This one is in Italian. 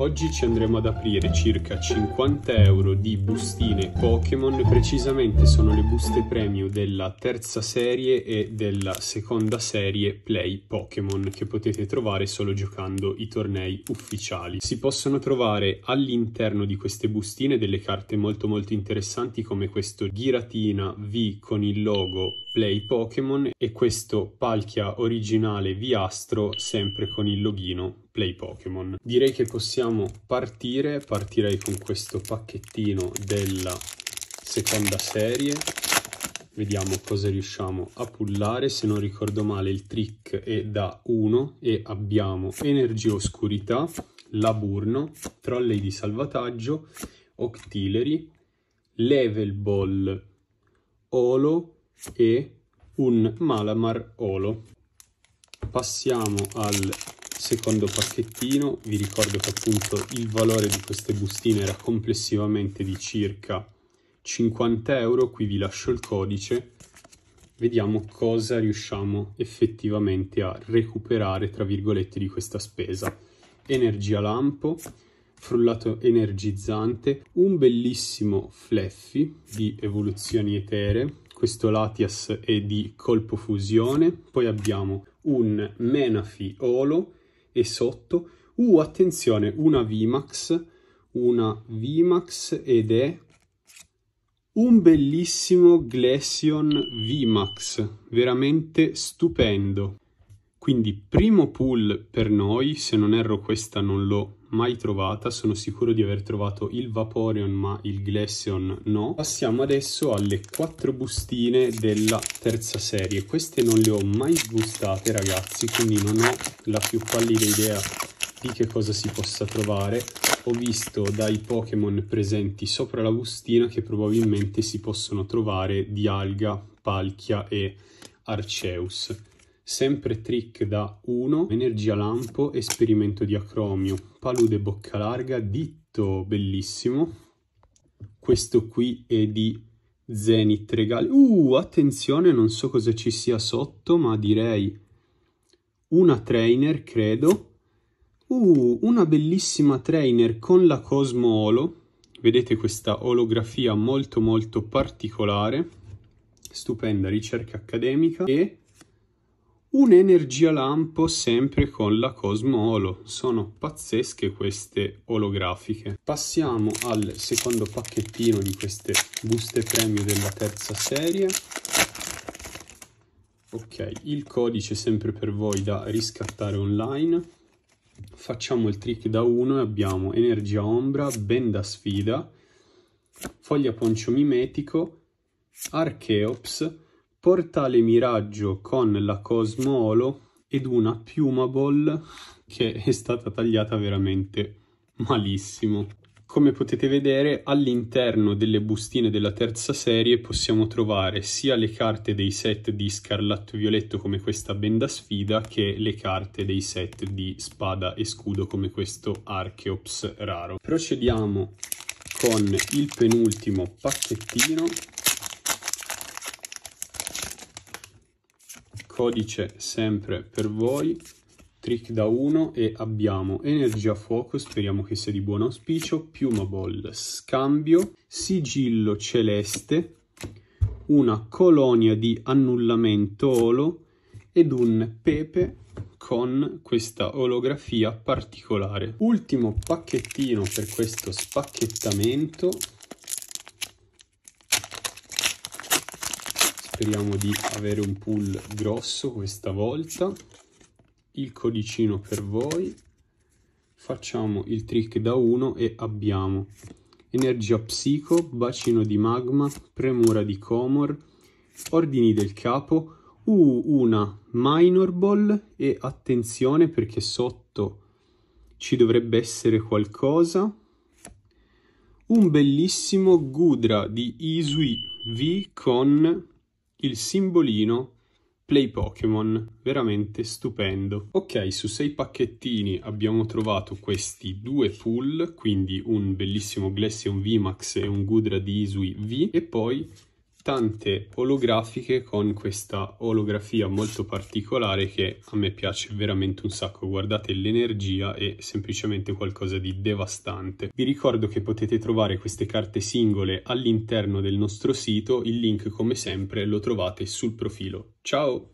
Oggi ci andremo ad aprire circa 50 euro di bustine Pokémon, precisamente sono le buste premium della terza serie e della seconda serie Play Pokémon che potete trovare solo giocando i tornei ufficiali. Si possono trovare all'interno di queste bustine delle carte molto molto interessanti come questo Giratina V con il logo Play Pokémon e questo Palkia originale viastro sempre con il login Play Pokémon. Direi che possiamo partire, partirei con questo pacchettino della seconda serie. Vediamo cosa riusciamo a pullare, se non ricordo male il trick è da 1 e abbiamo Energia Oscurità, Laburno, Trolley di Salvataggio, Octillery, Level Ball, Olo, e un Malamar Olo. Passiamo al secondo pacchettino, vi ricordo che appunto il valore di queste bustine era complessivamente di circa 50 euro, qui vi lascio il codice, vediamo cosa riusciamo effettivamente a recuperare tra virgolette di questa spesa. Energia lampo, frullato energizzante, un bellissimo fleffy di evoluzioni etere, questo Latias è di colpo fusione, poi abbiamo un Menafi Olo e sotto, uh attenzione, una VMAX, una VMAX ed è un bellissimo Glaceon VMAX, veramente stupendo. Quindi primo pool per noi, se non erro questa non l'ho mai trovata, sono sicuro di aver trovato il Vaporeon ma il Glaceon no. Passiamo adesso alle quattro bustine della terza serie, queste non le ho mai sgustate ragazzi, quindi non ho la più pallida idea di che cosa si possa trovare. Ho visto dai Pokémon presenti sopra la bustina che probabilmente si possono trovare Dialga, Palkia e Arceus. Sempre trick da 1, energia lampo, esperimento di acromio, palude bocca larga, dito bellissimo. Questo qui è di Zenith Regal. Uh, attenzione, non so cosa ci sia sotto, ma direi una trainer, credo. Uh, una bellissima trainer con la Cosmo Olo. Vedete questa olografia molto molto particolare. Stupenda ricerca accademica e Un'energia lampo sempre con la Cosmo Olo. Sono pazzesche queste olografiche. Passiamo al secondo pacchettino di queste buste premio della terza serie. Ok, il codice sempre per voi da riscattare online. Facciamo il trick da 1 e abbiamo energia ombra, benda sfida, foglia poncio mimetico, archeops, portale miraggio con la Cosmoolo ed una piuma ball che è stata tagliata veramente malissimo. Come potete vedere all'interno delle bustine della terza serie possiamo trovare sia le carte dei set di scarlatto violetto come questa benda sfida che le carte dei set di spada e scudo come questo Archeops raro. Procediamo con il penultimo pacchettino codice sempre per voi, trick da 1 e abbiamo energia fuoco, speriamo che sia di buon auspicio, piuma ball scambio, sigillo celeste, una colonia di annullamento olo ed un pepe con questa olografia particolare. Ultimo pacchettino per questo spacchettamento speriamo di avere un pull grosso questa volta il codicino per voi facciamo il trick da 1 e abbiamo energia psico bacino di magma premura di comor ordini del capo uh, una minor ball e attenzione perché sotto ci dovrebbe essere qualcosa un bellissimo Gudra di Isui V con il simbolino Play Pokémon, veramente stupendo. Ok, su sei pacchettini abbiamo trovato questi due pull, quindi un bellissimo Glaceon VMAX e un Gudra di Isui V, e poi stampe olografiche con questa olografia molto particolare che a me piace veramente un sacco. Guardate l'energia è semplicemente qualcosa di devastante. Vi ricordo che potete trovare queste carte singole all'interno del nostro sito, il link come sempre lo trovate sul profilo. Ciao!